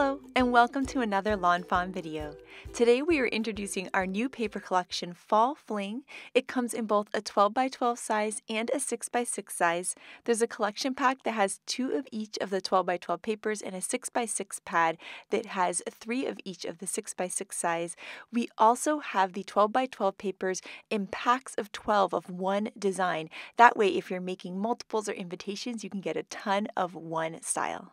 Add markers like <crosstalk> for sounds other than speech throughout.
Hello and welcome to another Lawn Fawn video. Today we are introducing our new paper collection Fall Fling. It comes in both a 12 by 12 size and a 6 by 6 size. There's a collection pack that has two of each of the 12 by 12 papers and a 6 by 6 pad that has three of each of the 6 by 6 size. We also have the 12 by 12 papers in packs of 12 of one design. That way if you're making multiples or invitations you can get a ton of one style.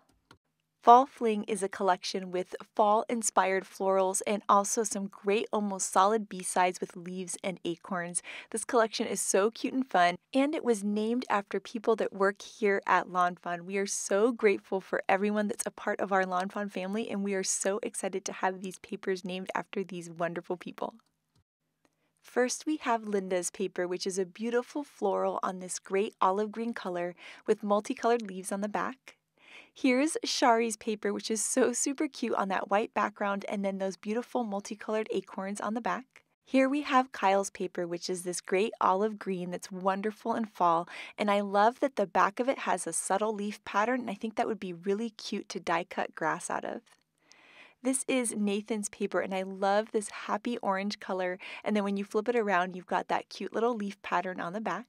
Fall Fling is a collection with fall inspired florals and also some great, almost solid B sides with leaves and acorns. This collection is so cute and fun, and it was named after people that work here at Lawn Fawn. We are so grateful for everyone that's a part of our Lawn Fawn family, and we are so excited to have these papers named after these wonderful people. First, we have Linda's paper, which is a beautiful floral on this great olive green color with multicolored leaves on the back. Here's Shari's paper, which is so super cute on that white background and then those beautiful multicolored acorns on the back. Here we have Kyle's paper, which is this great olive green that's wonderful in fall. And I love that the back of it has a subtle leaf pattern, and I think that would be really cute to die cut grass out of. This is Nathan's paper, and I love this happy orange color. And then when you flip it around, you've got that cute little leaf pattern on the back.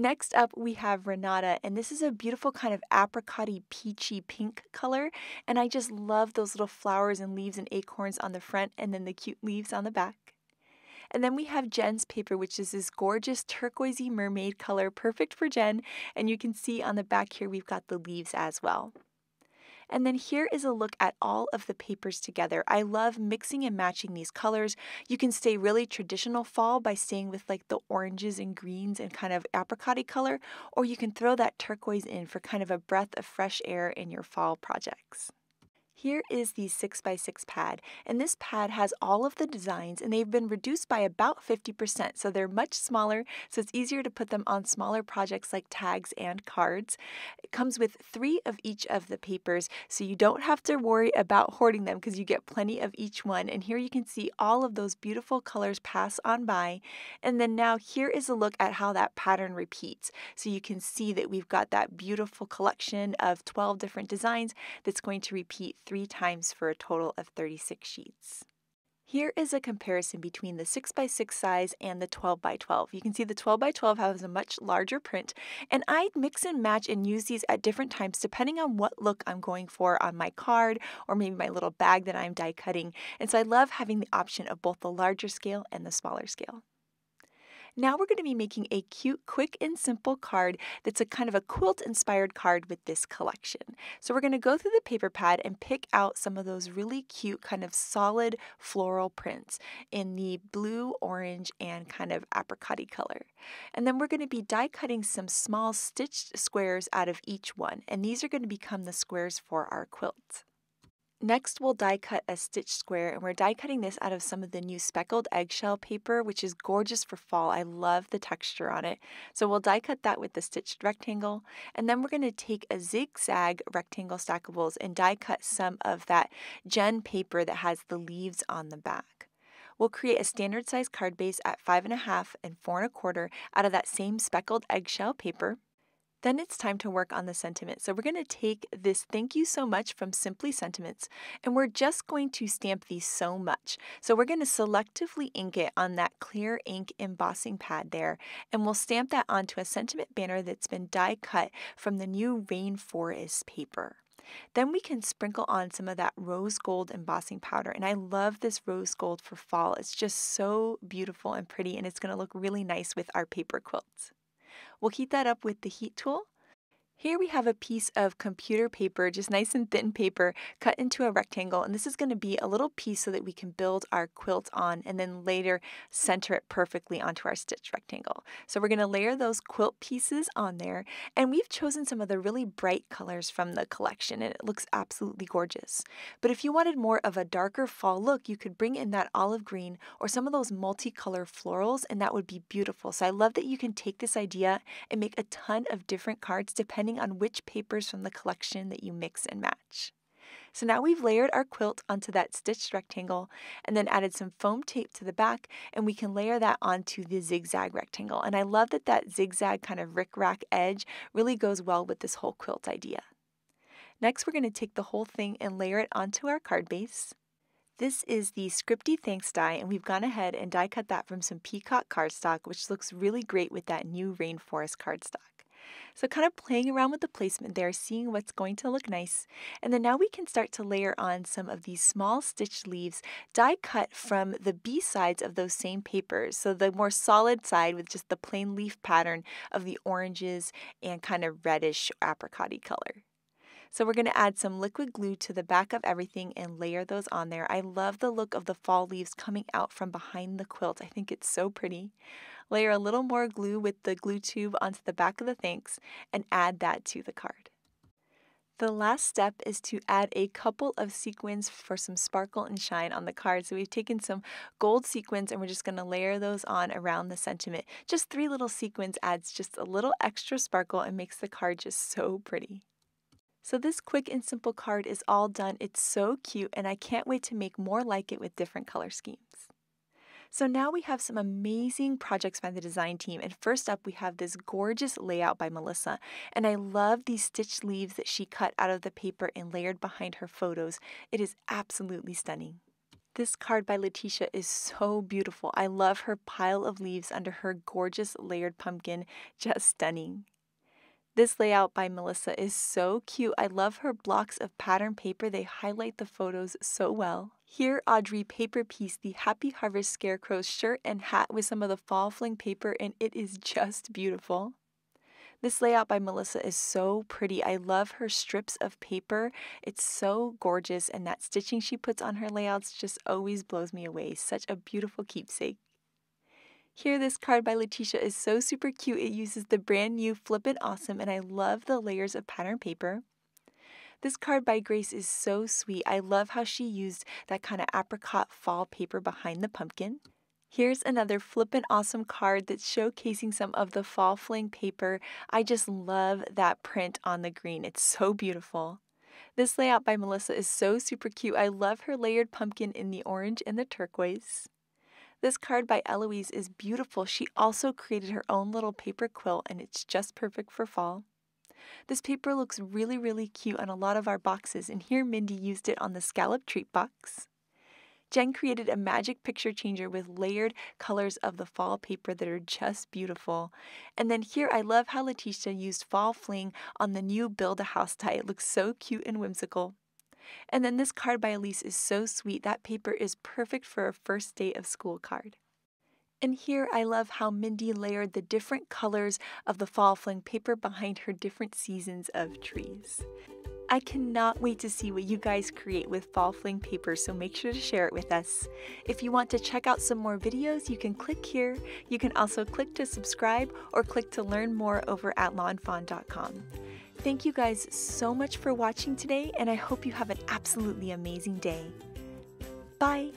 Next up, we have Renata, and this is a beautiful kind of apricotty peachy pink color. And I just love those little flowers and leaves and acorns on the front, and then the cute leaves on the back. And then we have Jen's paper, which is this gorgeous turquoisey mermaid color, perfect for Jen. And you can see on the back here, we've got the leaves as well. And then here is a look at all of the papers together. I love mixing and matching these colors. You can stay really traditional fall by staying with like the oranges and greens and kind of apricotty color, or you can throw that turquoise in for kind of a breath of fresh air in your fall projects. Here is the 6x6 pad, and this pad has all of the designs and they've been reduced by about 50%, so they're much smaller, so it's easier to put them on smaller projects like tags and cards. It comes with three of each of the papers, so you don't have to worry about hoarding them because you get plenty of each one. And here you can see all of those beautiful colors pass on by. And then now here is a look at how that pattern repeats. So you can see that we've got that beautiful collection of 12 different designs that's going to repeat three times for a total of 36 sheets. Here is a comparison between the 6x6 size and the 12x12. You can see the 12x12 has a much larger print, and I mix and match and use these at different times depending on what look I'm going for on my card or maybe my little bag that I'm die cutting. And so I love having the option of both the larger scale and the smaller scale. Now we're going to be making a cute, quick, and simple card that's a kind of a quilt inspired card with this collection. So we're going to go through the paper pad and pick out some of those really cute, kind of solid floral prints in the blue, orange, and kind of apricot color. And then we're going to be die cutting some small stitched squares out of each one, and these are going to become the squares for our quilt. Next, we'll die cut a stitch square, and we're die cutting this out of some of the new speckled eggshell paper, which is gorgeous for fall. I love the texture on it. So we'll die cut that with the stitched rectangle, and then we're going to take a zigzag rectangle stackables and die cut some of that gen paper that has the leaves on the back. We'll create a standard size card base at five and a half and four and a quarter out of that same speckled eggshell paper. Then it's time to work on the sentiment. So we're going to take this thank you so much from Simply Sentiments and we're just going to stamp these so much. So we're going to selectively ink it on that clear ink embossing pad there and we'll stamp that onto a sentiment banner that's been die cut from the new rainforest paper. Then we can sprinkle on some of that rose gold embossing powder. And I love this rose gold for fall. It's just so beautiful and pretty, and it's going to look really nice with our paper quilts. We'll heat that up with the heat tool here we have a piece of computer paper, just nice and thin paper, cut into a rectangle. And this is going to be a little piece so that we can build our quilt on and then later center it perfectly onto our stitch rectangle. So we're going to layer those quilt pieces on there. And we've chosen some of the really bright colors from the collection and it looks absolutely gorgeous. But if you wanted more of a darker fall look, you could bring in that olive green or some of those multicolor florals and that would be beautiful. So I love that you can take this idea and make a ton of different cards depending depending on which papers from the collection that you mix and match. So now we've layered our quilt onto that stitched rectangle and then added some foam tape to the back and we can layer that onto the zigzag rectangle. And I love that that zigzag kind of rickrack edge really goes well with this whole quilt idea. Next, we're gonna take the whole thing and layer it onto our card base. This is the Scripty Thanks die, and we've gone ahead and die cut that from some peacock cardstock, which looks really great with that new rainforest cardstock. So kind of playing around with the placement there, seeing what's going to look nice. And then now we can start to layer on some of these small stitched leaves die cut from the B sides of those same papers. So the more solid side with just the plain leaf pattern of the oranges and kind of reddish apricot color. So we're going to add some liquid glue to the back of everything and layer those on there. I love the look of the fall leaves coming out from behind the quilt. I think it's so pretty. Layer a little more glue with the glue tube onto the back of the thanks and add that to the card. The last step is to add a couple of sequins for some sparkle and shine on the card. So we've taken some gold sequins and we're just gonna layer those on around the sentiment. Just three little sequins adds just a little extra sparkle and makes the card just so pretty. So this quick and simple card is all done. It's so cute and I can't wait to make more like it with different color schemes. So now we have some amazing projects by the design team. And first up, we have this gorgeous layout by Melissa. And I love these stitched leaves that she cut out of the paper and layered behind her photos. It is absolutely stunning. This card by Letitia is so beautiful. I love her pile of leaves under her gorgeous layered pumpkin. <laughs> Just stunning. This layout by Melissa is so cute. I love her blocks of pattern paper. They highlight the photos so well. Here, Audrey paper pieced the Happy Harvest Scarecrow's shirt and hat with some of the fall fling paper, and it is just beautiful. This layout by Melissa is so pretty. I love her strips of paper. It's so gorgeous, and that stitching she puts on her layouts just always blows me away. Such a beautiful keepsake. Here, this card by Letitia is so super cute. It uses the brand new Flippin' Awesome, and I love the layers of pattern paper. This card by Grace is so sweet. I love how she used that kind of apricot fall paper behind the pumpkin. Here's another flippin' awesome card that's showcasing some of the fall fling paper. I just love that print on the green. It's so beautiful. This layout by Melissa is so super cute. I love her layered pumpkin in the orange and the turquoise. This card by Eloise is beautiful. She also created her own little paper quilt and it's just perfect for fall. This paper looks really, really cute on a lot of our boxes, and here Mindy used it on the scallop treat box. Jen created a magic picture changer with layered colors of the fall paper that are just beautiful. And then here I love how Letitia used fall fling on the new build a house tie. It looks so cute and whimsical. And then this card by Elise is so sweet. That paper is perfect for a first day of school card. And here I love how Mindy layered the different colors of the fall fling paper behind her different seasons of trees. I cannot wait to see what you guys create with fall fling paper, so make sure to share it with us. If you want to check out some more videos, you can click here. You can also click to subscribe or click to learn more over at lawnfawn.com. Thank you guys so much for watching today, and I hope you have an absolutely amazing day. Bye!